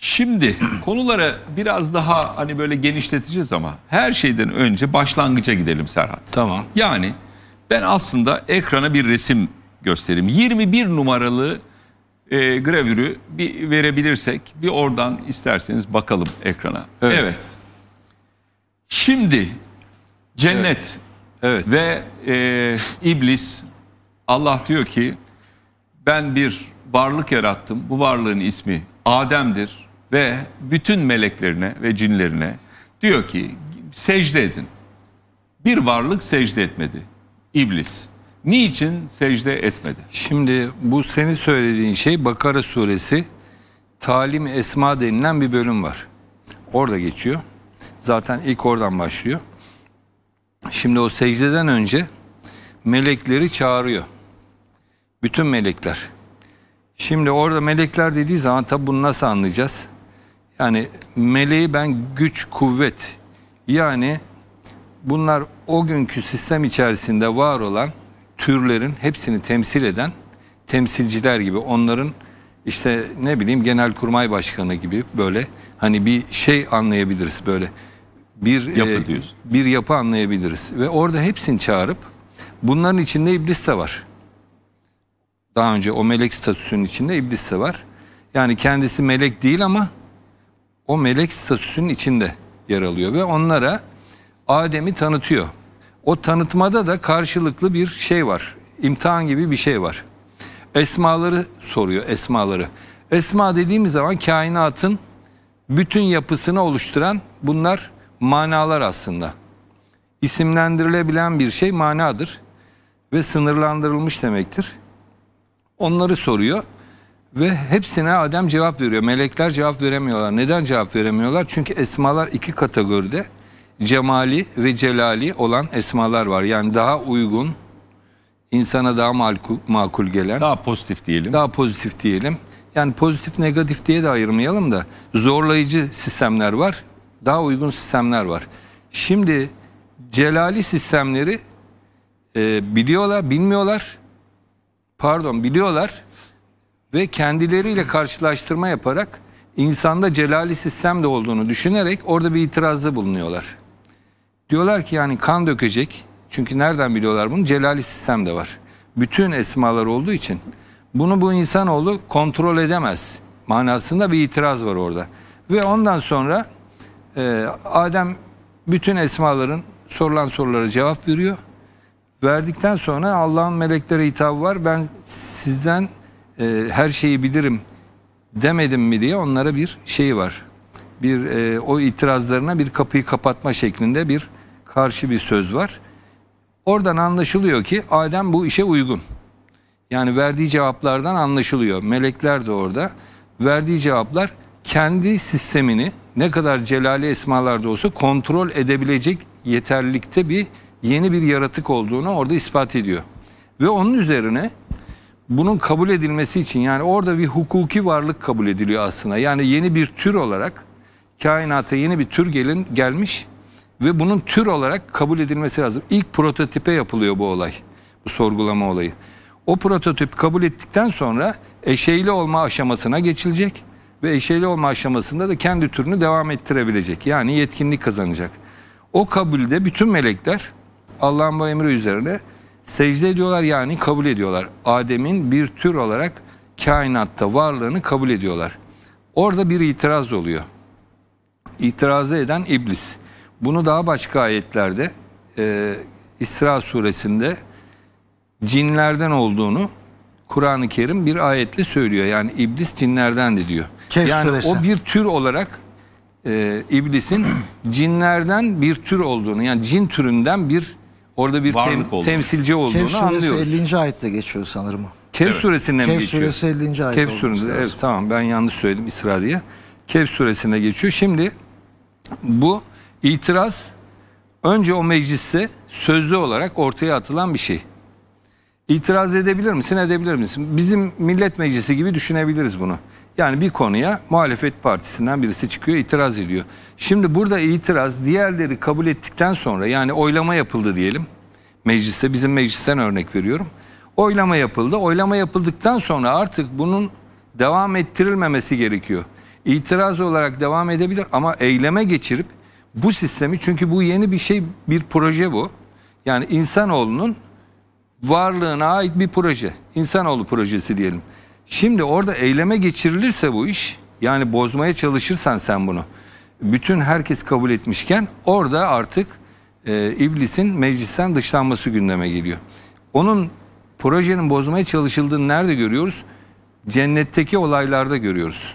Şimdi konuları biraz daha hani böyle genişleteceğiz ama her şeyden önce başlangıca gidelim Serhat. Tamam. Yani ben aslında ekrana bir resim göstereyim. 21 numaralı e, gravürü bir verebilirsek bir oradan isterseniz bakalım ekrana. Evet. evet. Şimdi cennet evet. Evet. ve e, iblis Allah diyor ki ben bir varlık yarattım. Bu varlığın ismi Adem'dir ve bütün meleklerine ve cinlerine diyor ki secde edin. Bir varlık secde etmedi. İblis. Niçin secde etmedi? Şimdi bu seni söylediğin şey Bakara suresi talim esma denilen bir bölüm var. Orada geçiyor. Zaten ilk oradan başlıyor. Şimdi o secdeden önce melekleri çağırıyor. Bütün melekler. Şimdi orada melekler dediği zaman tabi bunu nasıl anlayacağız? Yani meleği ben güç, kuvvet yani bunlar o günkü sistem içerisinde var olan türlerin hepsini temsil eden temsilciler gibi onların işte ne bileyim genel kurmay başkanı gibi böyle hani bir şey anlayabiliriz böyle bir e, yapı e, bir yapı anlayabiliriz ve orada hepsini çağırıp bunların içinde iblis de var. Daha önce o melek statüsünün içinde iblis de var. Yani kendisi melek değil ama o melek statüsünün içinde yer alıyor ve onlara Adem'i tanıtıyor. O tanıtmada da karşılıklı bir şey var. İmtihan gibi bir şey var. Esmaları soruyor, esmaları. Esma dediğimiz zaman kainatın bütün yapısını oluşturan bunlar manalar aslında. İsimlendirilebilen bir şey manadır ve sınırlandırılmış demektir. Onları soruyor. Ve hepsine Adem cevap veriyor. Melekler cevap veremiyorlar. Neden cevap veremiyorlar? Çünkü esmalar iki kategoride. Cemali ve celali olan esmalar var. Yani daha uygun, insana daha makul, gelen. Daha pozitif diyelim. Daha pozitif diyelim. Yani pozitif negatif diye de ayırmayalım da zorlayıcı sistemler var. Daha uygun sistemler var. Şimdi celali sistemleri e, biliyorlar, bilmiyorlar. Pardon biliyorlar ve kendileriyle karşılaştırma yaparak insanda celali sistem de olduğunu düşünerek orada bir itirazda bulunuyorlar. Diyorlar ki yani kan dökecek. Çünkü nereden biliyorlar bunu? Celali sistem de var. Bütün esmalar olduğu için bunu bu insanoğlu kontrol edemez manasında bir itiraz var orada. Ve ondan sonra e, Adem bütün esmaların sorulan sorulara cevap veriyor. Verdikten sonra Allah'ın meleklere hitabı var. Ben sizden e, her şeyi bilirim demedim mi diye onlara bir şey var. Bir e, o itirazlarına bir kapıyı kapatma şeklinde bir karşı bir söz var. Oradan anlaşılıyor ki Adem bu işe uygun. Yani verdiği cevaplardan anlaşılıyor. Melekler de orada. Verdiği cevaplar kendi sistemini ne kadar celali esmalarda olsa kontrol edebilecek yeterlikte bir yeni bir yaratık olduğunu orada ispat ediyor. Ve onun üzerine bunun kabul edilmesi için yani orada bir hukuki varlık kabul ediliyor aslında. Yani yeni bir tür olarak kainata yeni bir tür gelin gelmiş ve bunun tür olarak kabul edilmesi lazım. İlk prototipe yapılıyor bu olay. Bu sorgulama olayı. O prototip kabul ettikten sonra eşeğli olma aşamasına geçilecek ve eşeğli olma aşamasında da kendi türünü devam ettirebilecek. Yani yetkinlik kazanacak. O kabulde bütün melekler Allah'ın bu emri üzerine Secde ediyorlar yani kabul ediyorlar. Adem'in bir tür olarak kainatta varlığını kabul ediyorlar. Orada bir itiraz oluyor. İtirazı eden iblis. Bunu daha başka ayetlerde e, İsra suresinde cinlerden olduğunu Kur'an-ı Kerim bir ayetle söylüyor. Yani iblis cinlerden de diyor. Kehf yani suresi. o bir tür olarak e, iblisin cinlerden bir tür olduğunu yani cin türünden bir orada bir Varlık tem, oldu. temsilci olduğunu Kehf anlıyoruz. Kehf suresi 50. ayette geçiyor sanırım. Kehf evet. suresinden Kehf mi geçiyor? Kehf suresi 50. ayette Kehf suresi, evet, tamam ben yanlış söyledim İsra diye. Kehf suresine geçiyor. Şimdi bu itiraz önce o mecliste sözlü olarak ortaya atılan bir şey. İtiraz edebilir misin, edebilir misin? Bizim millet meclisi gibi düşünebiliriz bunu. Yani bir konuya muhalefet partisinden birisi çıkıyor, itiraz ediyor. Şimdi burada itiraz diğerleri kabul ettikten sonra yani oylama yapıldı diyelim. Mecliste, bizim meclisten örnek veriyorum. Oylama yapıldı. Oylama yapıldıktan sonra artık bunun devam ettirilmemesi gerekiyor. İtiraz olarak devam edebilir ama eyleme geçirip bu sistemi çünkü bu yeni bir şey, bir proje bu. Yani insanoğlunun varlığına ait bir proje. İnsanoğlu projesi diyelim. Şimdi orada eyleme geçirilirse bu iş yani bozmaya çalışırsan sen bunu bütün herkes kabul etmişken orada artık e, iblisin meclisten dışlanması gündeme geliyor. Onun projenin bozmaya çalışıldığını nerede görüyoruz? Cennetteki olaylarda görüyoruz.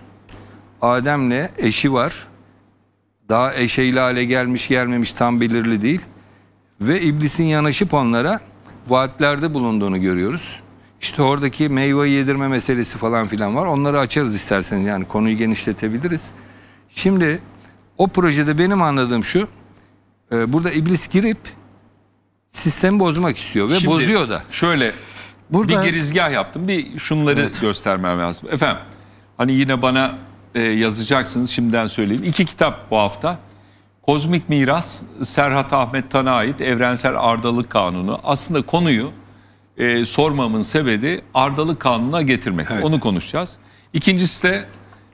Adem'le eşi var. Daha eşeyle hale gelmiş gelmemiş tam belirli değil. Ve iblisin yanaşıp onlara vaatlerde bulunduğunu görüyoruz. İşte oradaki meyve yedirme meselesi falan filan var. Onları açarız isterseniz yani konuyu genişletebiliriz. Şimdi o projede benim anladığım şu. E, burada iblis girip sistemi bozmak istiyor ve Şimdi, bozuyor da. Şöyle burada, bir girizgah yaptım. Bir şunları evet. göstermem lazım. Efendim hani yine bana e, yazacaksınız şimdiden söyleyeyim. İki kitap bu hafta. Kozmik Miras Serhat Ahmet Tan'a ait Evrensel Ardalık Kanunu. Aslında konuyu e, sormamın sebebi Ardalık Kanunu'na getirmek. Evet. Onu konuşacağız. İkincisi de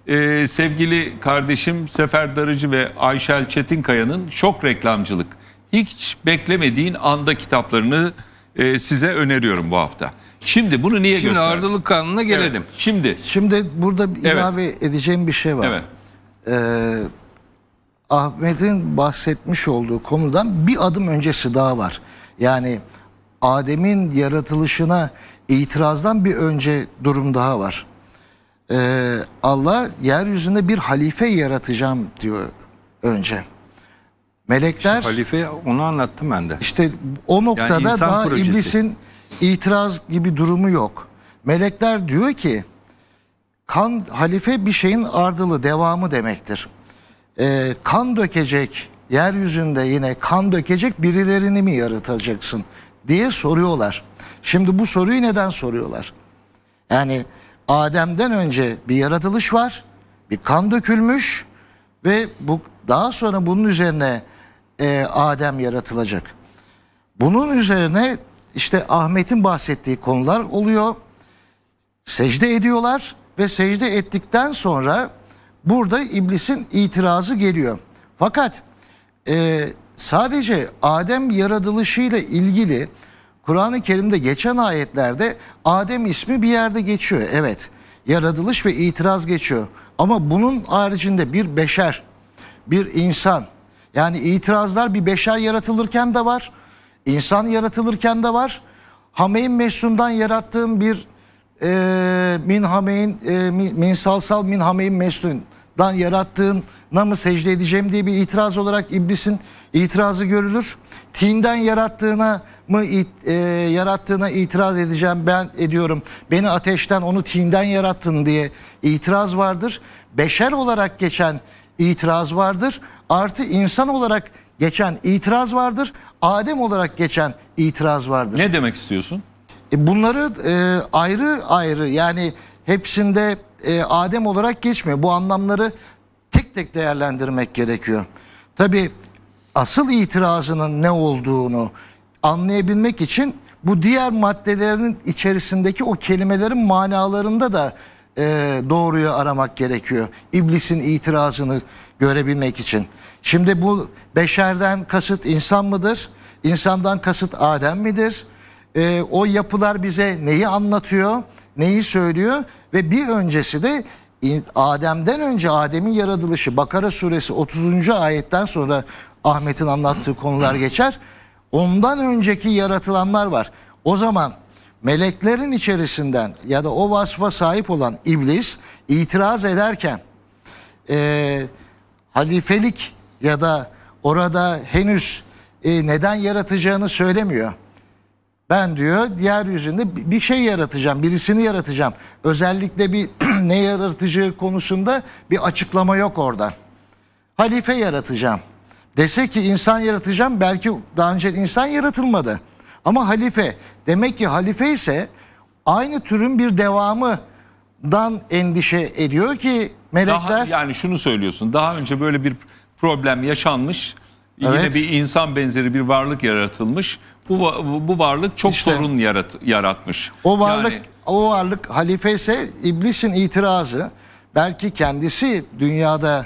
e, sevgili kardeşim Sefer Darıcı ve Ayşel Çetinkaya'nın Şok Reklamcılık. Hiç beklemediğin anda kitaplarını e, size öneriyorum bu hafta. Şimdi bunu niye Şimdi gösterdim? Ardalık Kanunu'na gelelim. Evet, şimdi. Şimdi burada evet. ilave edeceğim bir şey var. Evet. Ee, Ahmet'in bahsetmiş olduğu konudan bir adım öncesi daha var. Yani Adem'in yaratılışına itirazdan bir önce durum daha var. Ee, Allah yeryüzünde bir halife yaratacağım diyor önce. Melekler... İşte halife onu anlattım ben de. İşte o noktada yani daha projesi. iblisin itiraz gibi durumu yok. Melekler diyor ki kan halife bir şeyin ardılı devamı demektir e, kan dökecek, yeryüzünde yine kan dökecek birilerini mi yaratacaksın diye soruyorlar. Şimdi bu soruyu neden soruyorlar? Yani Adem'den önce bir yaratılış var, bir kan dökülmüş ve bu daha sonra bunun üzerine e, Adem yaratılacak. Bunun üzerine işte Ahmet'in bahsettiği konular oluyor. Secde ediyorlar ve secde ettikten sonra Burada iblisin itirazı geliyor. Fakat e, sadece Adem yaratılışıyla ilgili Kur'an-ı Kerim'de geçen ayetlerde Adem ismi bir yerde geçiyor. Evet yaratılış ve itiraz geçiyor. Ama bunun haricinde bir beşer, bir insan yani itirazlar bir beşer yaratılırken de var. insan yaratılırken de var. Hameyn Mesun'dan yarattığım bir e, minhameyn, e, min, salsal minhameyn meslun dan yarattığına mı secde edeceğim diye bir itiraz olarak iblisin itirazı görülür. Tinden yarattığına mı it, e, yarattığına itiraz edeceğim ben ediyorum. Beni ateşten onu tinden yarattın diye itiraz vardır. Beşer olarak geçen itiraz vardır. Artı insan olarak geçen itiraz vardır. Adem olarak geçen itiraz vardır. Ne demek istiyorsun? E, bunları e, ayrı ayrı yani hepsinde e, Adem olarak geçmiyor. Bu anlamları tek tek değerlendirmek gerekiyor. Tabi asıl itirazının ne olduğunu anlayabilmek için bu diğer maddelerinin içerisindeki o kelimelerin manalarında da e, doğruyu aramak gerekiyor. İblisin itirazını görebilmek için. Şimdi bu beşerden kasıt insan mıdır? İnsandan kasıt Adem midir? e, o yapılar bize neyi anlatıyor, neyi söylüyor ve bir öncesi de Adem'den önce Adem'in yaratılışı Bakara suresi 30. ayetten sonra Ahmet'in anlattığı konular geçer. Ondan önceki yaratılanlar var. O zaman meleklerin içerisinden ya da o vasfa sahip olan iblis itiraz ederken e, halifelik ya da orada henüz e, neden yaratacağını söylemiyor. Ben diyor diğer yüzünde bir şey yaratacağım, birisini yaratacağım. Özellikle bir ne yaratıcı konusunda bir açıklama yok orada. Halife yaratacağım. Dese ki insan yaratacağım belki daha önce insan yaratılmadı. Ama halife demek ki halife ise aynı türün bir devamıdan endişe ediyor ki melekler. Daha, yani şunu söylüyorsun daha önce böyle bir problem yaşanmış. Evet. Yine bir insan benzeri bir varlık yaratılmış bu bu varlık çok işte, sorun yarat, yaratmış. O varlık yani, o varlık halife ise iblisin itirazı belki kendisi dünyada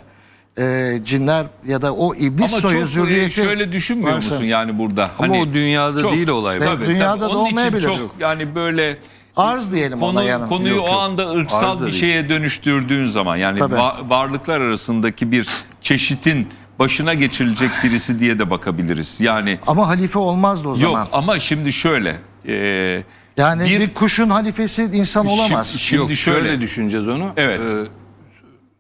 e, cinler ya da o iblis Ama soyu e, zürriyeti. Ama şöyle düşünmüyor varsa. musun yani burada? Ama hani, o dünyada çok, değil olay. Tabii, tabii, dünyada tabii. da Onun olmayabilir. Için çok, yani böyle arz diyelim konu, ona yanım. Konuyu yok, o anda ırksal bir değil. şeye dönüştürdüğün zaman yani va varlıklar arasındaki bir çeşitin başına geçirilecek birisi diye de bakabiliriz. Yani Ama halife olmazdı o zaman. Yok ama şimdi şöyle. E, yani bir, bir kuşun halifesi insan olamaz. Şimdi, şimdi yok, şöyle, şöyle düşüneceğiz onu. Evet. Ee,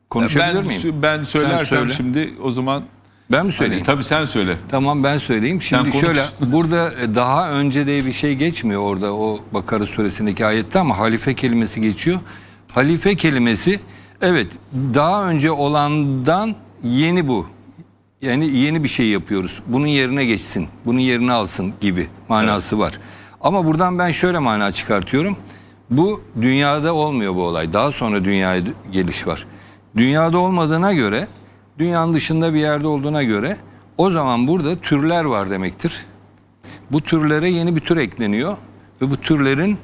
konuşabilir ben, miyim? Ben söylersem söyle. şimdi o zaman ben mi söyleyeyim? Hani, tabii sen söyle. Tamam ben söyleyeyim. Şimdi konuş... şöyle burada e, daha önce de bir şey geçmiyor orada o Bakara suresindeki ayette ama halife kelimesi geçiyor. Halife kelimesi evet daha önce olandan yeni bu yani yeni bir şey yapıyoruz. Bunun yerine geçsin, bunun yerini alsın gibi manası evet. var. Ama buradan ben şöyle mana çıkartıyorum. Bu dünyada olmuyor bu olay. Daha sonra dünyaya geliş var. Dünyada olmadığına göre, dünyanın dışında bir yerde olduğuna göre o zaman burada türler var demektir. Bu türlere yeni bir tür ekleniyor ve bu türlerin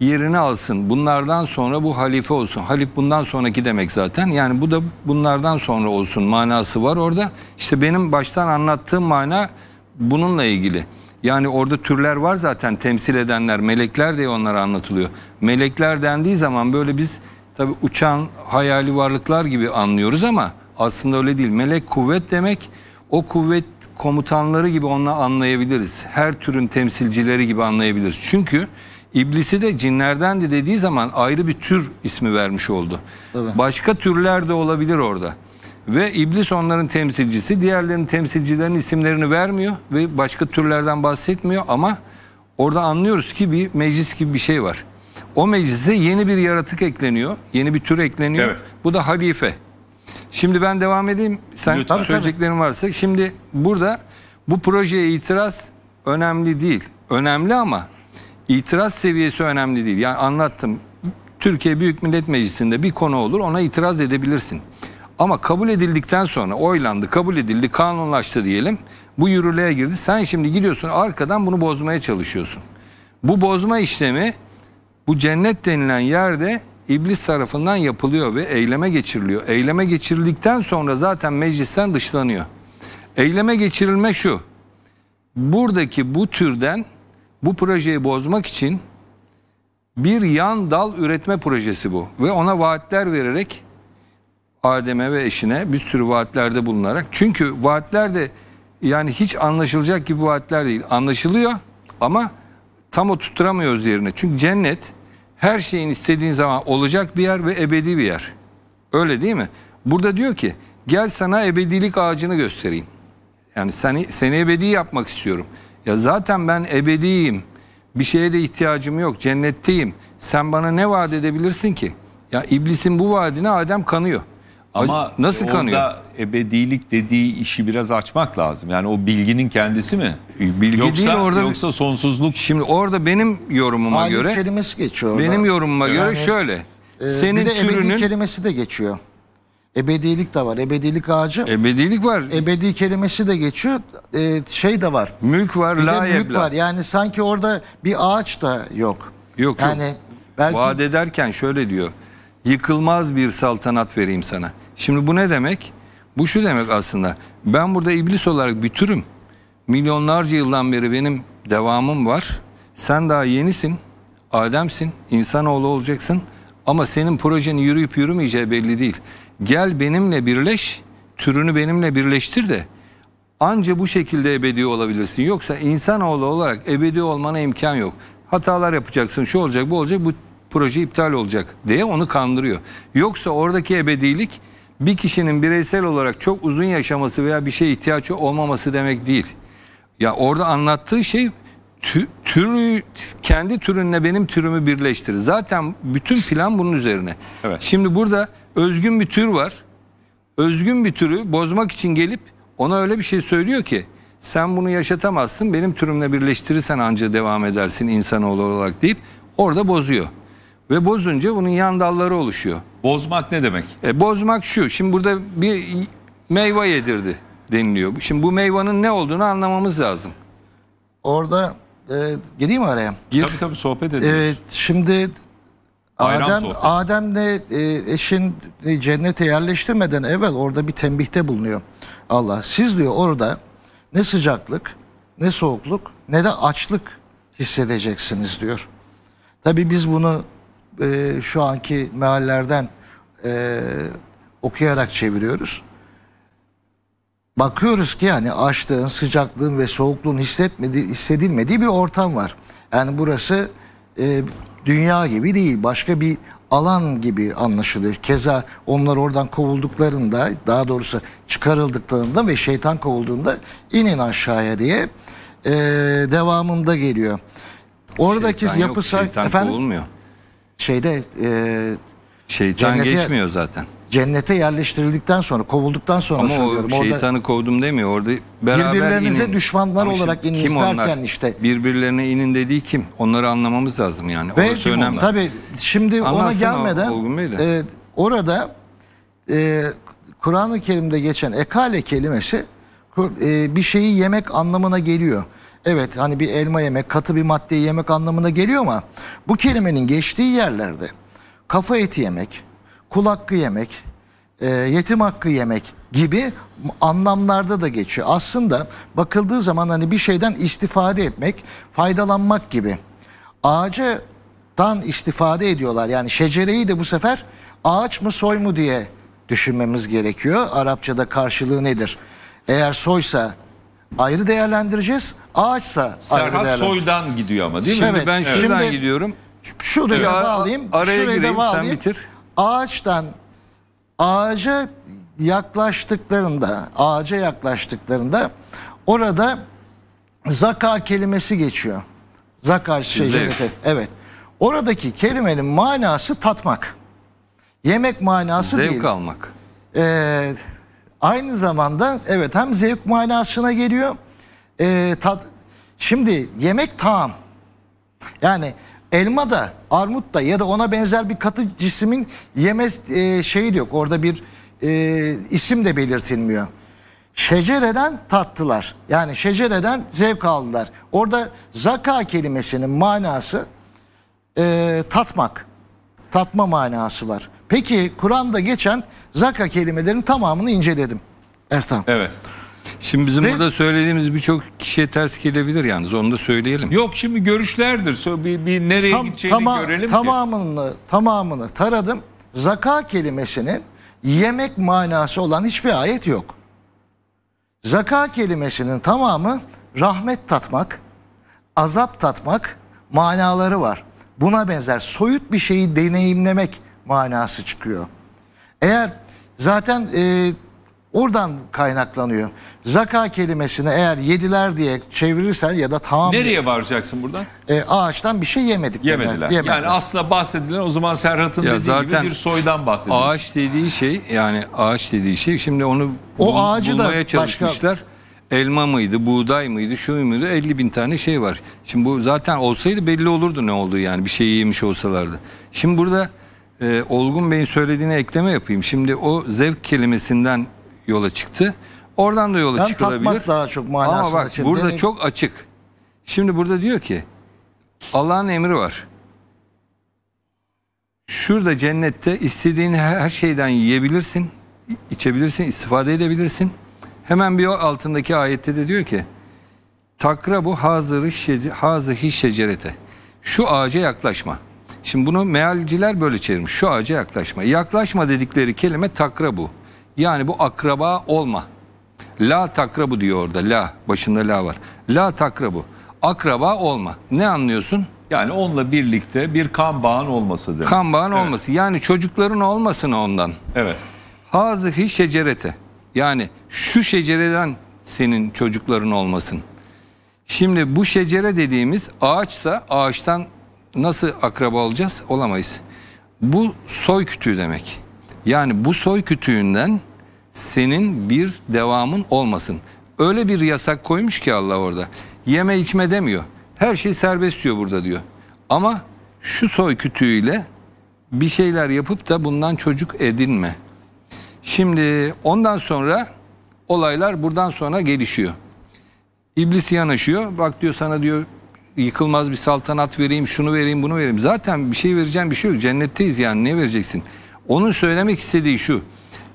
yerini alsın. Bunlardan sonra bu halife olsun. Halif bundan sonraki demek zaten. Yani bu da bunlardan sonra olsun manası var orada. İşte benim baştan anlattığım mana bununla ilgili. Yani orada türler var zaten temsil edenler. Melekler diye onlara anlatılıyor. Melekler dendiği zaman böyle biz tabii uçan hayali varlıklar gibi anlıyoruz ama aslında öyle değil. Melek kuvvet demek. O kuvvet komutanları gibi onu anlayabiliriz. Her türün temsilcileri gibi anlayabiliriz. Çünkü... İblisi de cinlerden cinlerdendi dediği zaman ayrı bir tür ismi vermiş oldu. Tabii. Başka türler de olabilir orada. Ve iblis onların temsilcisi. Diğerlerinin temsilcilerinin isimlerini vermiyor ve başka türlerden bahsetmiyor ama orada anlıyoruz ki bir meclis gibi bir şey var. O meclise yeni bir yaratık ekleniyor. Yeni bir tür ekleniyor. Evet. Bu da halife. Şimdi ben devam edeyim. Sen Lütfen. söyleyeceklerin varsa. Şimdi burada bu projeye itiraz önemli değil. Önemli ama İtiraz seviyesi önemli değil. Yani anlattım. Türkiye Büyük Millet Meclisi'nde bir konu olur ona itiraz edebilirsin. Ama kabul edildikten sonra oylandı, kabul edildi, kanunlaştı diyelim. Bu yürürlüğe girdi. Sen şimdi gidiyorsun arkadan bunu bozmaya çalışıyorsun. Bu bozma işlemi bu cennet denilen yerde iblis tarafından yapılıyor ve eyleme geçiriliyor. Eyleme geçirildikten sonra zaten meclisten dışlanıyor. Eyleme geçirilme şu. Buradaki bu türden bu projeyi bozmak için bir yan dal üretme projesi bu. Ve ona vaatler vererek Adem'e ve eşine bir sürü vaatlerde bulunarak. Çünkü vaatler de yani hiç anlaşılacak gibi vaatler değil. Anlaşılıyor ama tam oturtturamıyoruz yerine. Çünkü cennet her şeyin istediğin zaman olacak bir yer ve ebedi bir yer. Öyle değil mi? Burada diyor ki gel sana ebedilik ağacını göstereyim. Yani seni, seni ebedi yapmak istiyorum. Ya zaten ben ebediyim. Bir şeye de ihtiyacım yok. Cennetteyim. Sen bana ne vaat edebilirsin ki? Ya iblisin bu vaadine Adem kanıyor. Ama nasıl kanıyor? Orada ebedilik dediği işi biraz açmak lazım. Yani o bilginin kendisi mi? E, bilgi yoksa, değil orada. Yoksa sonsuzluk. Şimdi orada benim yorumuma Halit göre. kelimesi geçiyor. Orada. Benim yorumuma yani, göre şöyle. E, senin bir de türünün, kelimesi de geçiyor. Ebedilik de var. Ebedilik ağacı. Ebedilik var. Ebedi kelimesi de geçiyor. Ee, şey de var. Mülk var. Bir de mülk var. Yani sanki orada bir ağaç da yok. Yok yani yok. Belki... Vaat ederken şöyle diyor. Yıkılmaz bir saltanat vereyim sana. Şimdi bu ne demek? Bu şu demek aslında. Ben burada iblis olarak bir türüm. Milyonlarca yıldan beri benim devamım var. Sen daha yenisin. Ademsin. insanoğlu olacaksın. Ama senin projenin yürüyüp yürümeyeceği belli değil gel benimle birleş, türünü benimle birleştir de anca bu şekilde ebedi olabilirsin. Yoksa insanoğlu olarak ebedi olmana imkan yok. Hatalar yapacaksın, şu olacak, bu olacak, bu proje iptal olacak diye onu kandırıyor. Yoksa oradaki ebedilik bir kişinin bireysel olarak çok uzun yaşaması veya bir şeye ihtiyaç olmaması demek değil. Ya orada anlattığı şey tü, türü kendi türünle benim türümü birleştir. Zaten bütün plan bunun üzerine. Evet. Şimdi burada özgün bir tür var. Özgün bir türü bozmak için gelip ona öyle bir şey söylüyor ki sen bunu yaşatamazsın benim türümle birleştirirsen anca devam edersin insanoğlu olarak deyip orada bozuyor. Ve bozunca bunun yan dalları oluşuyor. Bozmak ne demek? E, bozmak şu şimdi burada bir meyve yedirdi deniliyor. Şimdi bu meyvanın ne olduğunu anlamamız lazım. Orada e, geleyim mi araya? Gir. Tabii tabii sohbet edelim. E, şimdi Bayram Adem, sohbeti. Adem'le e, eşin cennete yerleştirmeden evvel orada bir tembihte bulunuyor Allah. Siz diyor orada ne sıcaklık, ne soğukluk, ne de açlık hissedeceksiniz diyor. Tabi biz bunu e, şu anki meallerden e, okuyarak çeviriyoruz bakıyoruz ki yani açlığın, sıcaklığın ve soğukluğun hissetmediği, hissedilmediği bir ortam var. Yani burası e, dünya gibi değil, başka bir alan gibi anlaşılıyor. Keza onlar oradan kovulduklarında, daha doğrusu çıkarıldıklarında ve şeytan kovulduğunda inin aşağıya diye e, devamında geliyor. Oradaki şeytan yapısal yok, şeytan efendim kovulmuyor. şeyde e, Şeytan cennete, geçmiyor zaten cennete yerleştirildikten sonra kovulduktan sonra Ama söylüyorum. Ama şeytanı kovdum demiyor orada beraber Birbirlerinize inin. düşmanlar Ama olarak inin kim derken işte. Birbirlerine inin dediği kim? Onları anlamamız lazım yani. Ve Orası önemli. Tabii şimdi Anlatsana ona gelmeden e, orada e, Kur'an-ı Kerim'de geçen ekale kelimesi e, bir şeyi yemek anlamına geliyor. Evet hani bir elma yemek, katı bir maddeyi yemek anlamına geliyor ama bu kelimenin geçtiği yerlerde kafa eti yemek, kul hakkı yemek, e, yetim hakkı yemek gibi anlamlarda da geçiyor. Aslında bakıldığı zaman hani bir şeyden istifade etmek, faydalanmak gibi. Ağaca istifade ediyorlar. Yani şecereyi de bu sefer ağaç mı soy mu diye düşünmemiz gerekiyor. Arapçada karşılığı nedir? Eğer soysa ayrı değerlendireceğiz. Ağaçsa Serhat ayrı değerlendireceğiz. soydan gidiyor ama değil mi? Evet. Ben şuradan evet. gidiyorum. Şuraya evet. bağlayayım. Araya şuraya gireyim sen bitir ağaçtan ağaca yaklaştıklarında, ağaca yaklaştıklarında orada zaka kelimesi geçiyor. Zaka şey, Zevk. evet. Oradaki kelimenin manası tatmak. Yemek manası zevk değil. Zevk almak. Ee, aynı zamanda evet hem zevk manasına geliyor. E, tat, şimdi yemek tam. Yani elma da armut da ya da ona benzer bir katı cismin yeme e, şeyi de yok. Orada bir e, isim de belirtilmiyor. Şecereden tattılar. Yani şecereden zevk aldılar. Orada zaka kelimesinin manası e, tatmak. Tatma manası var. Peki Kur'an'da geçen zaka kelimelerin tamamını inceledim. Ertan. Evet. Şimdi bizim Ve, burada söylediğimiz birçok kişiye ters gelebilir yalnız onu da söyleyelim. Yok şimdi görüşlerdir. So, bir, bir nereye tam, gideceğini tama, görelim tamamını, ki. Tamamını taradım. Zaka kelimesinin yemek manası olan hiçbir ayet yok. Zaka kelimesinin tamamı rahmet tatmak, azap tatmak manaları var. Buna benzer soyut bir şeyi deneyimlemek manası çıkıyor. Eğer zaten e, Oradan kaynaklanıyor. Zaka kelimesini eğer yediler diye çevirirsen ya da tamam Nereye diye, varacaksın buradan? E, ağaçtan bir şey yemedik. Yemediler. yemediler. Yani aslında bahsedilen o zaman Serhat'ın dediği zaten gibi bir soydan bahsediyor. Ağaç dediği şey yani ağaç dediği şey şimdi onu o bul, ağacı bulmaya da çalışmışlar. Başka... Elma mıydı, buğday mıydı, şu muydu 50 bin tane şey var. Şimdi bu zaten olsaydı belli olurdu ne oldu yani bir şey yemiş olsalardı. Şimdi burada e, Olgun Bey'in söylediğine ekleme yapayım. Şimdi o zevk kelimesinden yola çıktı. Oradan da yola ben çıkılabilir. Takmak daha çok manasına Ama bak için, burada deneyim. çok açık. Şimdi burada diyor ki Allah'ın emri var. Şurada cennette istediğin her şeyden yiyebilirsin, içebilirsin, istifade edebilirsin. Hemen bir altındaki ayette de diyor ki takra bu hazırı hazıhi şecerete. Şu ağaca yaklaşma. Şimdi bunu mealciler böyle çevirmiş. Şu ağaca yaklaşma. Yaklaşma dedikleri kelime takra bu. Yani bu akraba olma. La takrabu diyor orada. La. Başında la var. La takrabu. Akraba olma. Ne anlıyorsun? Yani onunla birlikte bir kan bağın olması demek. Kan bağın evet. olması. Yani çocukların olmasın ondan. Evet. Hazıhi şecerete. Yani şu şecereden senin çocukların olmasın. Şimdi bu şecere dediğimiz ağaçsa ağaçtan nasıl akraba olacağız? Olamayız. Bu soy kütüğü demek. Yani bu soy kütüğünden senin bir devamın olmasın. Öyle bir yasak koymuş ki Allah orada. Yeme içme demiyor. Her şey serbest diyor burada diyor. Ama şu soy kütüğüyle bir şeyler yapıp da bundan çocuk edinme. Şimdi ondan sonra olaylar buradan sonra gelişiyor. İblis yanaşıyor. Bak diyor sana diyor yıkılmaz bir saltanat vereyim, şunu vereyim, bunu vereyim. Zaten bir şey vereceğim bir şey yok. Cennetteyiz yani ne vereceksin? Onun söylemek istediği şu.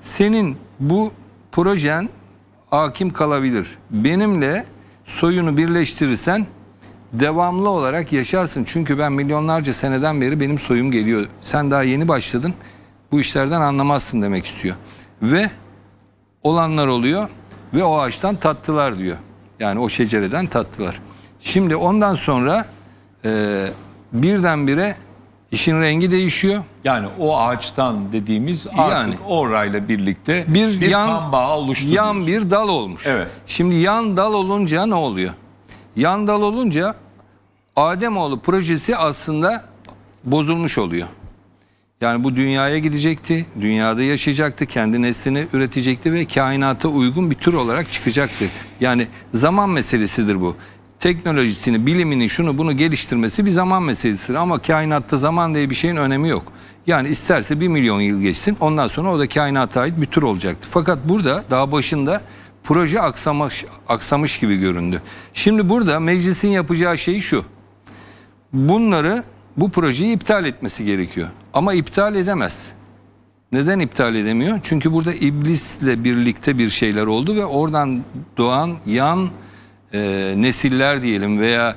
Senin bu projen hakim kalabilir. Benimle soyunu birleştirirsen devamlı olarak yaşarsın. Çünkü ben milyonlarca seneden beri benim soyum geliyor. Sen daha yeni başladın. Bu işlerden anlamazsın demek istiyor. Ve olanlar oluyor ve o ağaçtan tattılar diyor. Yani o şecereden tattılar. Şimdi ondan sonra e, birdenbire İşin rengi değişiyor. Yani o ağaçtan dediğimiz artık yani, orayla birlikte bir, bir yan bağ oluşturuyor. Yan bir dal olmuş. Evet. Şimdi yan dal olunca ne oluyor? Yan dal olunca Ademoğlu projesi aslında bozulmuş oluyor. Yani bu dünyaya gidecekti, dünyada yaşayacaktı, kendi neslini üretecekti ve kainata uygun bir tür olarak çıkacaktı. Yani zaman meselesidir bu teknolojisini, bilimini, şunu bunu geliştirmesi bir zaman meselesidir. Ama kainatta zaman diye bir şeyin önemi yok. Yani isterse bir milyon yıl geçsin ondan sonra o da kainata ait bir tür olacaktı. Fakat burada daha başında proje aksamış, aksamış gibi göründü. Şimdi burada meclisin yapacağı şey şu. Bunları bu projeyi iptal etmesi gerekiyor. Ama iptal edemez. Neden iptal edemiyor? Çünkü burada iblisle birlikte bir şeyler oldu ve oradan doğan yan e, nesiller diyelim veya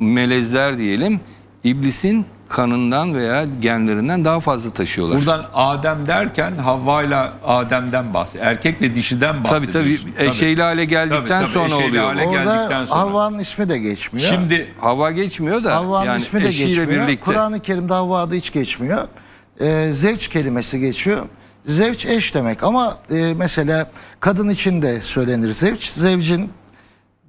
melezler diyelim iblisin kanından veya genlerinden daha fazla taşıyorlar. Buradan Adem derken Havva ile Adem'den bahsediyor. Erkek ve dişiden bahsediyor. Tabii tabii. Eşeyle hale geldikten tabii, tabii, sonra oluyor. Orada sonra. Havva'nın ismi de geçmiyor. Şimdi Havva geçmiyor da Havva'nın yani ismi de geçmiyor. Kur'an-ı Kerim'de Havva adı hiç geçmiyor. Ee, zevç kelimesi geçiyor. Zevç eş demek ama e, mesela kadın için de söylenir zevç. Zevcin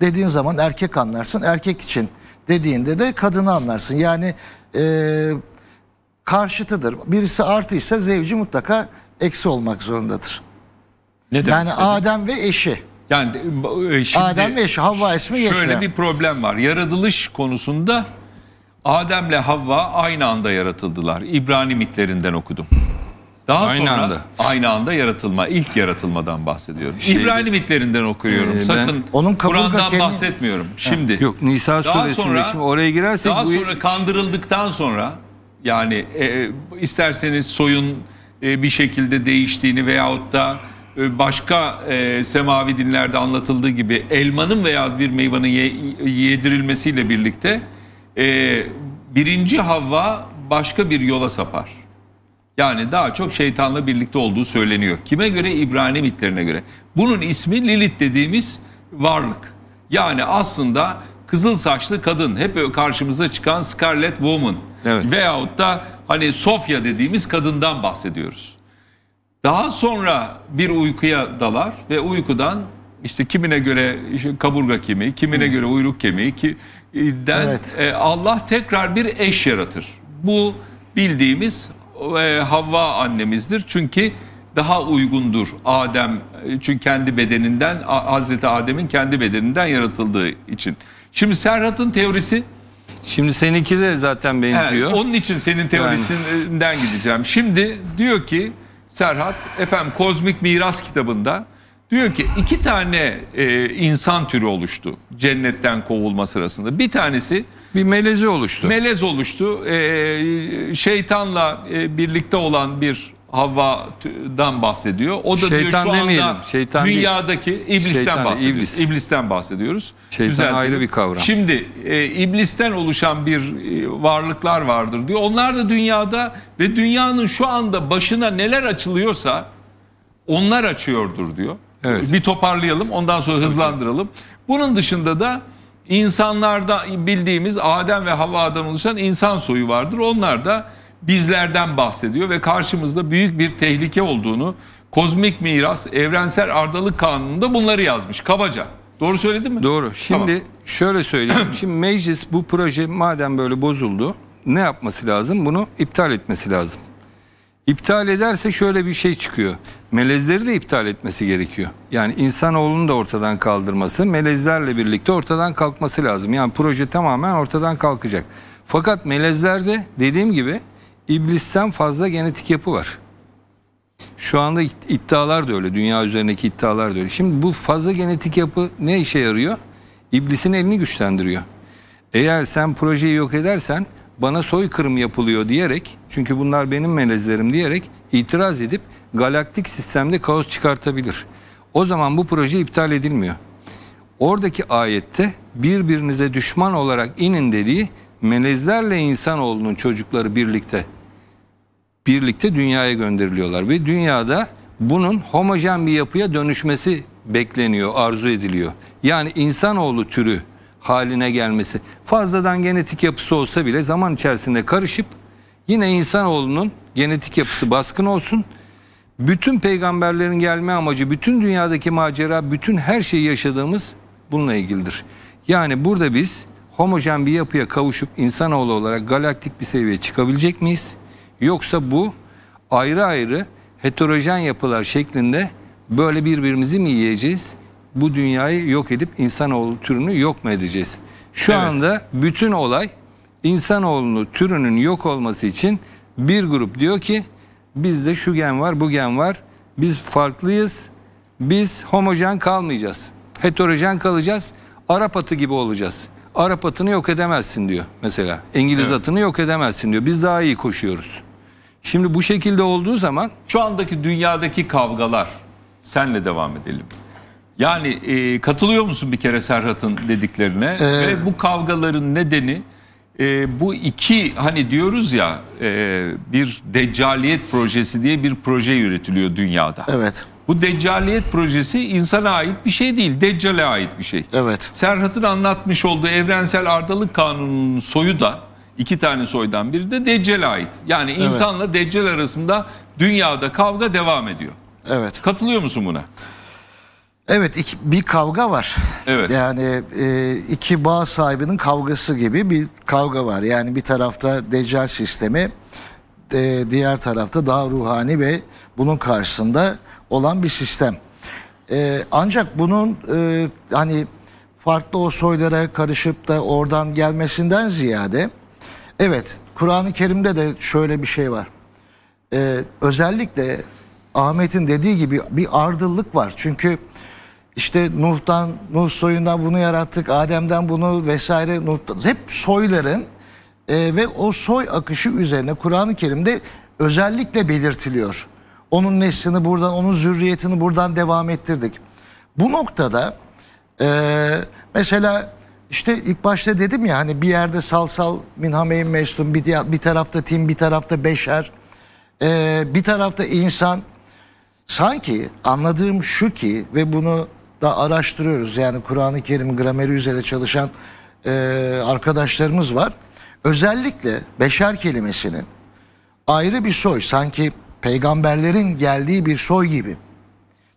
dediğin zaman erkek anlarsın. Erkek için dediğinde de kadını anlarsın. Yani e, karşıtıdır. Birisi artı ise zevci mutlaka eksi olmak zorundadır. Ne demek yani istedim? Adem ve eşi. Yani e, şimdi Adem ve eşi Havva ismi geçmiyor. Şöyle bir problem var. Yaratılış konusunda Adem'le Havva aynı anda yaratıldılar. İbrani mitlerinden okudum. Daha aynı sonra anda. aynı anda yaratılma, ilk yaratılmadan bahsediyorum. Şey, İbrahim mitlerinden okuyorum. E, Sakın onun Kur'an'dan temin... bahsetmiyorum. Şimdi. Yok Nisa daha suresinde sonra, şimdi oraya girersek. Daha bu... sonra kandırıldıktan sonra yani e, e isterseniz soyun e, bir şekilde değiştiğini veyahut da e, başka e, semavi dinlerde anlatıldığı gibi elmanın veya bir meyvanın ye, yedirilmesiyle birlikte e, birinci Havva başka bir yola sapar. Yani daha çok şeytanla birlikte olduğu söyleniyor. Kime göre? İbrani mitlerine göre. Bunun ismi Lilith dediğimiz varlık. Yani aslında kızıl saçlı kadın hep karşımıza çıkan Scarlet Woman evet. veyahut da hani Sofya dediğimiz kadından bahsediyoruz. Daha sonra bir uykuya dalar ve uykudan işte kimine göre işte kaburga kemiği, kimine hmm. göre uyruk kemiği ki den evet. e, Allah tekrar bir eş yaratır. Bu bildiğimiz e, Havva annemizdir. Çünkü daha uygundur Adem çünkü kendi bedeninden Hazreti Adem'in kendi bedeninden yaratıldığı için. Şimdi Serhat'ın teorisi Şimdi seninki de zaten benziyor. Evet, onun için senin teorisinden yani. gideceğim. Şimdi diyor ki Serhat efendim Kozmik Miras kitabında Diyor ki iki tane e, insan türü oluştu cennetten kovulma sırasında. Bir tanesi bir melezi oluştu. Melez oluştu. E, şeytanla e, birlikte olan bir Havva'dan bahsediyor. O da şeytan diyor şu anda şeytan dünyadaki değil. iblisten şeytan, bahsediyoruz. Iblis. İblisten bahsediyoruz. Şeytan Düzeltelim. ayrı bir kavram. Şimdi e, iblisten oluşan bir e, varlıklar vardır diyor. Onlar da dünyada ve dünyanın şu anda başına neler açılıyorsa onlar açıyordur diyor. Evet. Bir toparlayalım ondan sonra hızlandıralım. Bunun dışında da insanlarda bildiğimiz Adem ve Havva'dan oluşan insan soyu vardır. Onlar da bizlerden bahsediyor ve karşımızda büyük bir tehlike olduğunu kozmik miras, evrensel ardalık kanununda bunları yazmış kabaca. Doğru söyledim mi? Doğru. Şimdi tamam. şöyle söyleyeyim. Şimdi meclis bu proje madem böyle bozuldu ne yapması lazım? Bunu iptal etmesi lazım. İptal ederse şöyle bir şey çıkıyor melezleri de iptal etmesi gerekiyor. Yani insanoğlunu da ortadan kaldırması, melezlerle birlikte ortadan kalkması lazım. Yani proje tamamen ortadan kalkacak. Fakat melezlerde dediğim gibi iblisten fazla genetik yapı var. Şu anda iddialar da öyle. Dünya üzerindeki iddialar da öyle. Şimdi bu fazla genetik yapı ne işe yarıyor? İblisin elini güçlendiriyor. Eğer sen projeyi yok edersen bana soykırım yapılıyor diyerek çünkü bunlar benim melezlerim diyerek itiraz edip galaktik sistemde kaos çıkartabilir. O zaman bu proje iptal edilmiyor. Oradaki ayette birbirinize düşman olarak inin dediği melezlerle insanoğlunun çocukları birlikte birlikte dünyaya gönderiliyorlar ve dünyada bunun homojen bir yapıya dönüşmesi bekleniyor, arzu ediliyor. Yani insanoğlu türü haline gelmesi. Fazladan genetik yapısı olsa bile zaman içerisinde karışıp yine insanoğlunun genetik yapısı baskın olsun bütün peygamberlerin gelme amacı, bütün dünyadaki macera, bütün her şeyi yaşadığımız bununla ilgilidir. Yani burada biz homojen bir yapıya kavuşup insanoğlu olarak galaktik bir seviyeye çıkabilecek miyiz? Yoksa bu ayrı ayrı heterojen yapılar şeklinde böyle birbirimizi mi yiyeceğiz? Bu dünyayı yok edip insanoğlu türünü yok mu edeceğiz? Şu evet. anda bütün olay insanoğlunu türünün yok olması için bir grup diyor ki Bizde şu gen var, bu gen var. Biz farklıyız. Biz homojen kalmayacağız. Heterojen kalacağız. Arap atı gibi olacağız. Arap atını yok edemezsin diyor mesela. İngiliz evet. atını yok edemezsin diyor. Biz daha iyi koşuyoruz. Şimdi bu şekilde olduğu zaman... Şu andaki dünyadaki kavgalar, senle devam edelim. Yani e, katılıyor musun bir kere Serhat'ın dediklerine? Ee, Ve bu kavgaların nedeni e, bu iki hani diyoruz ya e, bir deccaliyet projesi diye bir proje yürütülüyor dünyada. Evet. Bu deccaliyet projesi insana ait bir şey değil. Deccale ait bir şey. Evet. Serhat'ın anlatmış olduğu evrensel ardalık kanununun soyu da iki tane soydan biri de deccale ait. Yani evet. insanla deccal arasında dünyada kavga devam ediyor. Evet. Katılıyor musun buna? Evet iki, bir kavga var. Evet. Yani e, iki bağ sahibinin kavgası gibi bir kavga var. Yani bir tarafta deccal sistemi, e, diğer tarafta daha ruhani ve bunun karşısında olan bir sistem. E, ancak bunun e, hani farklı o soylara karışıp da oradan gelmesinden ziyade evet Kur'an-ı Kerim'de de şöyle bir şey var. E, özellikle Ahmet'in dediği gibi bir ardıllık var. Çünkü işte Nuh'dan Nuh soyundan bunu yarattık, Adem'den bunu vesaire Nuh'tan. Hep soyların e, ve o soy akışı üzerine Kur'an-ı Kerim'de özellikle belirtiliyor. Onun neslini buradan, onun zürriyetini buradan devam ettirdik. Bu noktada e, mesela işte ilk başta dedim ya hani bir yerde salsal minhameyin meslum bir, bir tarafta tim bir tarafta beşer e, bir tarafta insan sanki anladığım şu ki ve bunu da araştırıyoruz. Yani Kur'an-ı Kerim grameri üzere çalışan e, arkadaşlarımız var. Özellikle beşer kelimesinin ayrı bir soy sanki peygamberlerin geldiği bir soy gibi.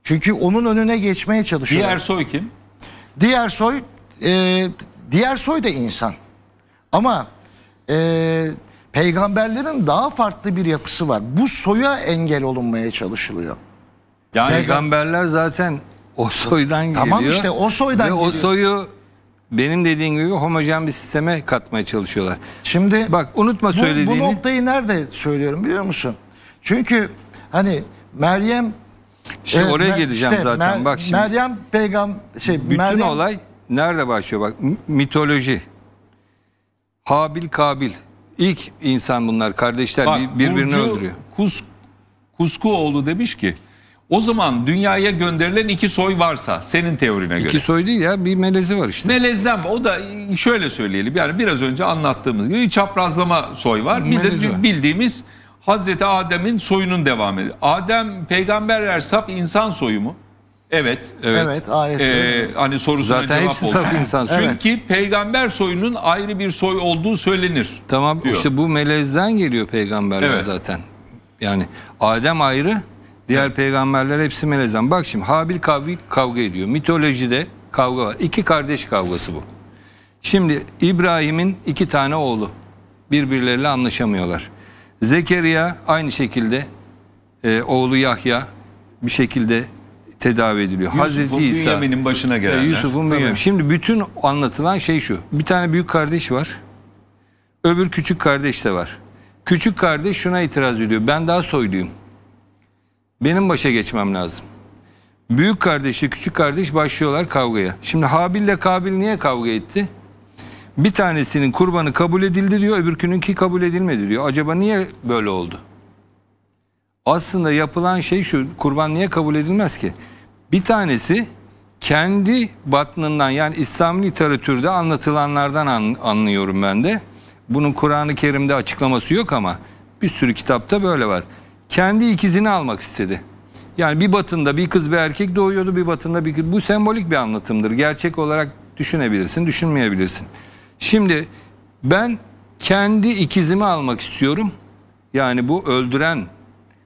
Çünkü onun önüne geçmeye çalışıyorlar. Diğer soy kim? Diğer soy e, diğer soy da insan. Ama e, peygamberlerin daha farklı bir yapısı var. Bu soya engel olunmaya çalışılıyor. Yani peygamberler zaten o soydan tamam geliyor. işte o soydan ve geliyor. o soyu benim dediğim gibi homojen bir sisteme katmaya çalışıyorlar. Şimdi bak unutma söylediğini. Bu, bu noktayı nerede söylüyorum biliyor musun? Çünkü hani Meryem işte e, oraya geleceğim işte, zaten Mer bak şimdi. Meryem peygam şey bütün Meryem... olay nerede başlıyor bak mitoloji. Habil Kabil ilk insan bunlar kardeşler bak, birbirini Burcu öldürüyor. Kus Kuskuoğlu demiş ki o zaman dünyaya gönderilen iki soy varsa senin teorine göre. İki soy değil ya bir melezi var işte. Melezden o da şöyle söyleyelim yani biraz önce anlattığımız gibi çaprazlama soy var. Bir melezi de var. bildiğimiz Hazreti Adem'in soyunun devamı. Adem peygamberler saf insan soyu mu? Evet. Evet. evet ayet. Ee, hani sorusuna Zaten cevap hepsi oldu. saf insan. Çünkü evet. peygamber soyunun ayrı bir soy olduğu söylenir. Tamam diyor. işte bu melezden geliyor peygamberler evet. zaten. Yani Adem ayrı, Diğer peygamberler hepsi melezden. Bak şimdi Habil Kabil kavga ediyor. Mitolojide kavga var. İki kardeş kavgası bu. Şimdi İbrahim'in iki tane oğlu. Birbirleriyle anlaşamıyorlar. Zekeriya aynı şekilde e, oğlu Yahya bir şekilde tedavi ediliyor. Hazreti İsa. Bünyamin'in başına e, gelenler. Yusuf'un Bünyamin. Şimdi bütün anlatılan şey şu. Bir tane büyük kardeş var. Öbür küçük kardeş de var. Küçük kardeş şuna itiraz ediyor. Ben daha soyluyum. Benim başa geçmem lazım. Büyük kardeşle küçük kardeş başlıyorlar kavgaya. Şimdi Habil ile Kabil niye kavga etti? Bir tanesinin kurbanı kabul edildi diyor, öbürkününki kabul edilmedi diyor. Acaba niye böyle oldu? Aslında yapılan şey şu, kurban niye kabul edilmez ki? Bir tanesi kendi batnından yani İslam literatürde anlatılanlardan an, anlıyorum ben de. Bunun Kur'an-ı Kerim'de açıklaması yok ama bir sürü kitapta böyle var kendi ikizini almak istedi. Yani bir batında bir kız bir erkek doğuyordu, bir batında bir kız. Bu sembolik bir anlatımdır. Gerçek olarak düşünebilirsin, düşünmeyebilirsin. Şimdi ben kendi ikizimi almak istiyorum. Yani bu öldüren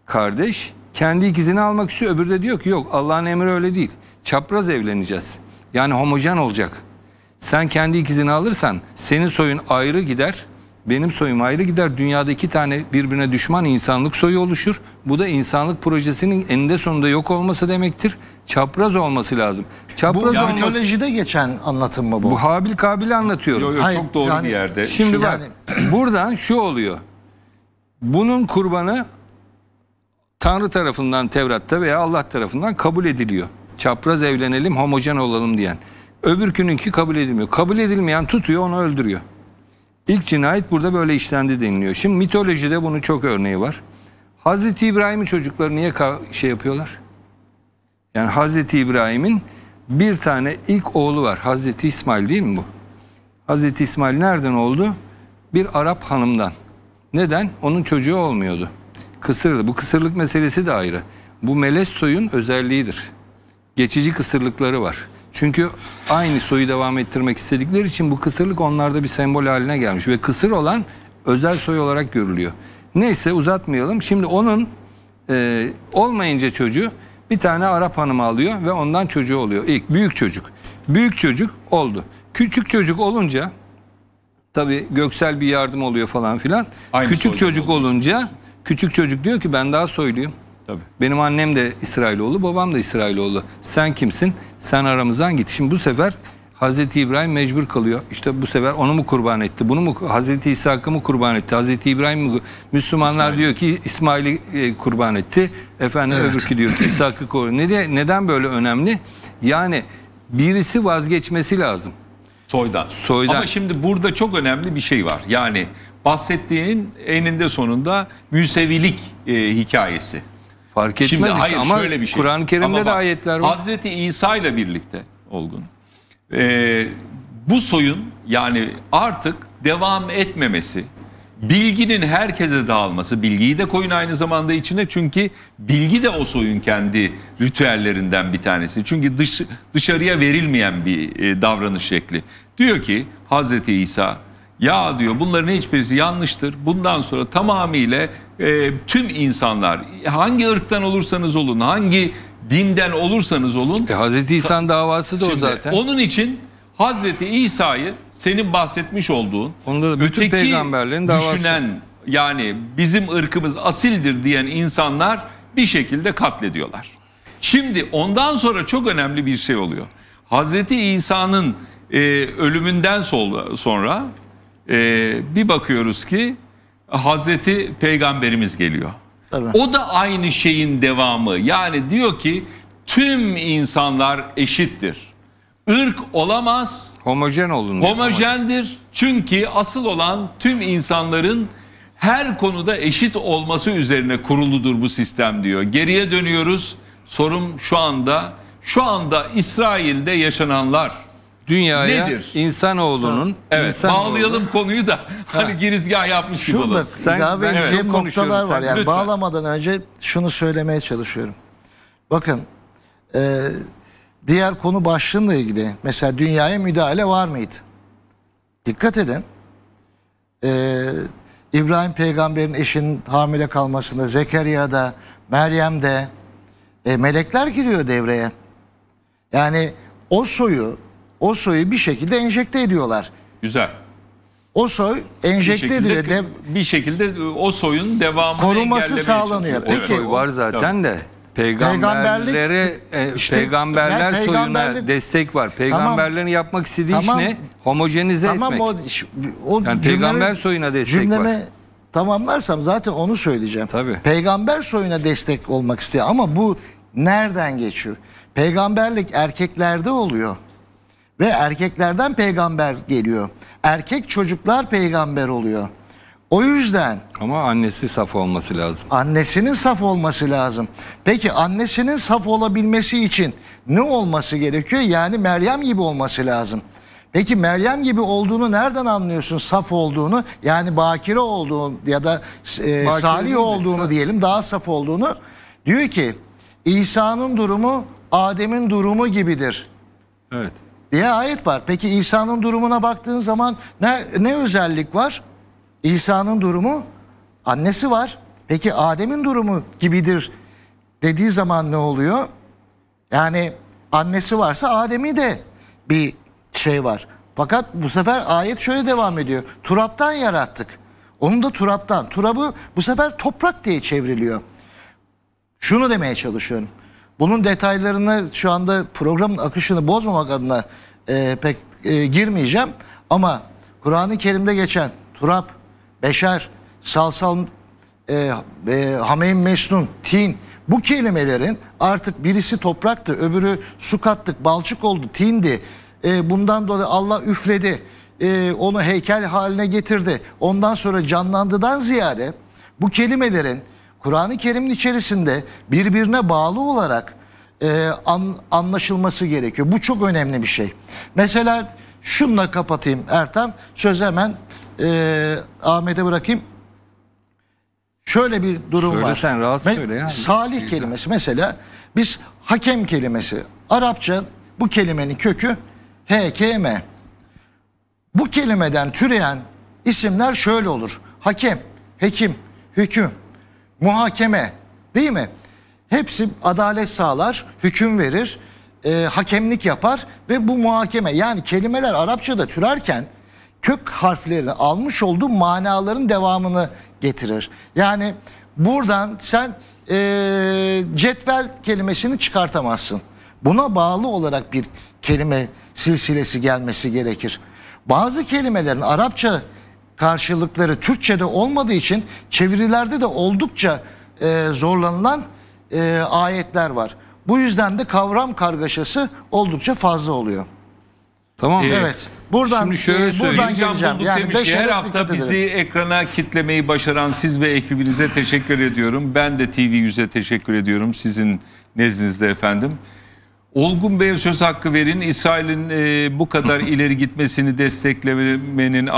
kardeş kendi ikizini almak istiyor. Öbürü de diyor ki yok Allah'ın emri öyle değil. Çapraz evleneceğiz. Yani homojen olacak. Sen kendi ikizini alırsan senin soyun ayrı gider. Benim soyum ayrı gider. Dünyada iki tane birbirine düşman insanlık soyu oluşur. Bu da insanlık projesinin eninde sonunda yok olması demektir. Çapraz olması lazım. Çapraz bu olması... geçen anlatım mı bu? Bu Habil Kabil'i anlatıyorum. Yok yok Hayır, çok doğru yani, bir yerde. Şimdi şu bak yani... buradan şu oluyor. Bunun kurbanı Tanrı tarafından Tevrat'ta veya Allah tarafından kabul ediliyor. Çapraz evlenelim, homojen olalım diyen. ki kabul edilmiyor. Kabul edilmeyen tutuyor, onu öldürüyor. İlk cinayet burada böyle işlendi deniliyor. Şimdi mitolojide bunun çok örneği var. Hazreti İbrahim'in çocukları niye şey yapıyorlar? Yani Hazreti İbrahim'in bir tane ilk oğlu var. Hazreti İsmail değil mi bu? Hazreti İsmail nereden oldu? Bir Arap hanımdan. Neden? Onun çocuğu olmuyordu. Kısırdı. Bu kısırlık meselesi de ayrı. Bu melez soyun özelliğidir. Geçici kısırlıkları var. Çünkü aynı soyu devam ettirmek istedikleri için bu kısırlık onlarda bir sembol haline gelmiş. Ve kısır olan özel soy olarak görülüyor. Neyse uzatmayalım. Şimdi onun e, olmayınca çocuğu bir tane Arap hanımı alıyor ve ondan çocuğu oluyor. İlk büyük çocuk. Büyük çocuk oldu. Küçük çocuk olunca tabii göksel bir yardım oluyor falan filan. Aynı küçük çocuk olunca küçük çocuk diyor ki ben daha soyluyum. Tabii. Benim annem de İsrailoğlu, babam da İsrailoğlu. Sen kimsin? Sen aramızdan git. Şimdi bu sefer Hazreti İbrahim mecbur kalıyor. İşte bu sefer onu mu kurban etti? Bunu mu Hazreti İshak'ı mı kurban etti? Hazreti İbrahim mi? Müslümanlar İsmail. diyor ki İsmail'i e, kurban etti. Efendim evet. öbürkü diyor ki İshak'ı kurban. Ne de, neden böyle önemli? Yani birisi vazgeçmesi lazım. Soydan. Soydan. Ama şimdi burada çok önemli bir şey var. Yani bahsettiğin eninde sonunda müsevilik e, hikayesi. Fark etmez Şimdi, hayır, ama şöyle bir şey. Kur'an-ı Kerim'de bak, de ayetler var. Hazreti İsa ile birlikte olgun. Ee, bu soyun yani artık devam etmemesi, bilginin herkese dağılması, bilgiyi de koyun aynı zamanda içine çünkü bilgi de o soyun kendi ritüellerinden bir tanesi. Çünkü dış, dışarıya verilmeyen bir e, davranış şekli. Diyor ki Hazreti İsa ya diyor bunların hiçbirisi yanlıştır. Bundan sonra tamamıyla e, tüm insanlar hangi ırktan olursanız olun, hangi dinden olursanız olun. E, Hazreti İsa'nın davası da şimdi, o zaten. Onun için Hazreti İsa'yı senin bahsetmiş olduğun Onda da bütün öteki peygamberlerin davası. düşünen yani bizim ırkımız asildir diyen insanlar bir şekilde katlediyorlar. Şimdi ondan sonra çok önemli bir şey oluyor. Hazreti İsa'nın e, ölümünden sonra e, bir bakıyoruz ki Hazreti Peygamberimiz geliyor. Tabii. O da aynı şeyin devamı. Yani diyor ki tüm insanlar eşittir. Irk olamaz. Homojen olun. Homojendir. Ama. Çünkü asıl olan tüm insanların her konuda eşit olması üzerine kuruludur bu sistem diyor. Geriye dönüyoruz. Sorum şu anda şu anda İsrail'de yaşananlar dünyaya Nedir? insanoğlunun Evet, insanoğlu- bağlayalım konuyu da hani girizgah yapmış gibi Şurada olalım. Sen- ilave edeceğim çok noktalar var. sen Yani lütfen. bağlamadan önce şunu söylemeye çalışıyorum. Bakın e, diğer konu başlığınla ilgili mesela dünyaya müdahale var mıydı? Dikkat edin. E, İbrahim peygamberin eşinin hamile kalmasında Zekeriya Zekeriya'da, Meryem'de e, melekler giriyor devreye. Yani o soyu o soyu bir şekilde enjekte ediyorlar. Güzel. O soy enjekte bir şekilde, bir şekilde e, o soyun devamını koruması sağlanıyor. Peki, evet. O soy var zaten tamam. de peygamberlere e, işte, peygamberler soyuna destek var. Peygamberlerin tamam, yapmak istediği tamam, iş ne? Homojenize tamam, etmek. O, o yani cümleme, peygamber soyuna destek cümleme, var. Tamamlarsam zaten onu söyleyeceğim. Tabii. Peygamber soyuna destek olmak istiyor ama bu nereden geçiyor? Peygamberlik erkeklerde oluyor. Ve erkeklerden peygamber geliyor. Erkek çocuklar peygamber oluyor. O yüzden ama annesi saf olması lazım. Annesinin saf olması lazım. Peki annesinin saf olabilmesi için ne olması gerekiyor? Yani Meryem gibi olması lazım. Peki Meryem gibi olduğunu nereden anlıyorsun? Saf olduğunu yani bakire olduğunu ya da e, salih olduğunu diyelim daha saf olduğunu. Diyor ki İsa'nın durumu Adem'in durumu gibidir. Evet diye ayet var. Peki İsa'nın durumuna baktığın zaman ne, ne özellik var? İsa'nın durumu annesi var. Peki Adem'in durumu gibidir dediği zaman ne oluyor? Yani annesi varsa Adem'i de bir şey var. Fakat bu sefer ayet şöyle devam ediyor. Turaptan yarattık. Onu da turaptan. Turabı bu sefer toprak diye çevriliyor. Şunu demeye çalışıyorum. Bunun detaylarını şu anda programın akışını bozmamak adına e, pek e, girmeyeceğim. Ama Kur'an-ı Kerim'de geçen turap, Beşer, Salsal, e, e, Hameyn Mesnun, Tin bu kelimelerin artık birisi topraktı, öbürü su kattık, balçık oldu, tindi. E, bundan dolayı Allah üfledi, e, onu heykel haline getirdi. Ondan sonra canlandıdan ziyade bu kelimelerin Kur'an-ı Kerim'in içerisinde birbirine bağlı olarak e, an, anlaşılması gerekiyor. Bu çok önemli bir şey. Mesela şunla kapatayım Ertan. Söz hemen e, Ahmet'e bırakayım. Şöyle bir durum söyle var. Sen rahat söyle yani. Salih İyi kelimesi mesela biz hakem kelimesi Arapça bu kelimenin kökü HKM. Bu kelimeden türeyen isimler şöyle olur. Hakem, hekim, hüküm, muhakeme değil mi? Hepsi adalet sağlar, hüküm verir, e, hakemlik yapar ve bu muhakeme yani kelimeler Arapçada türerken kök harflerini almış olduğu manaların devamını getirir. Yani buradan sen e, cetvel kelimesini çıkartamazsın. Buna bağlı olarak bir kelime silsilesi gelmesi gerekir. Bazı kelimelerin Arapça karşılıkları Türkçe'de olmadığı için çevirilerde de oldukça e, zorlanılan e, ayetler var. Bu yüzden de kavram kargaşası oldukça fazla oluyor. Tamam. Ee, evet. Buradan Şimdi şöyle e, buradan geleceğim. Yani demiş her hafta bizi edelim. ekrana kitlemeyi başaran siz ve ekibinize teşekkür ediyorum. Ben de TV 100'e teşekkür ediyorum sizin nezdinizde efendim. Olgun Bey'e söz hakkı verin. İsrail'in e, bu kadar ileri gitmesini desteklemenin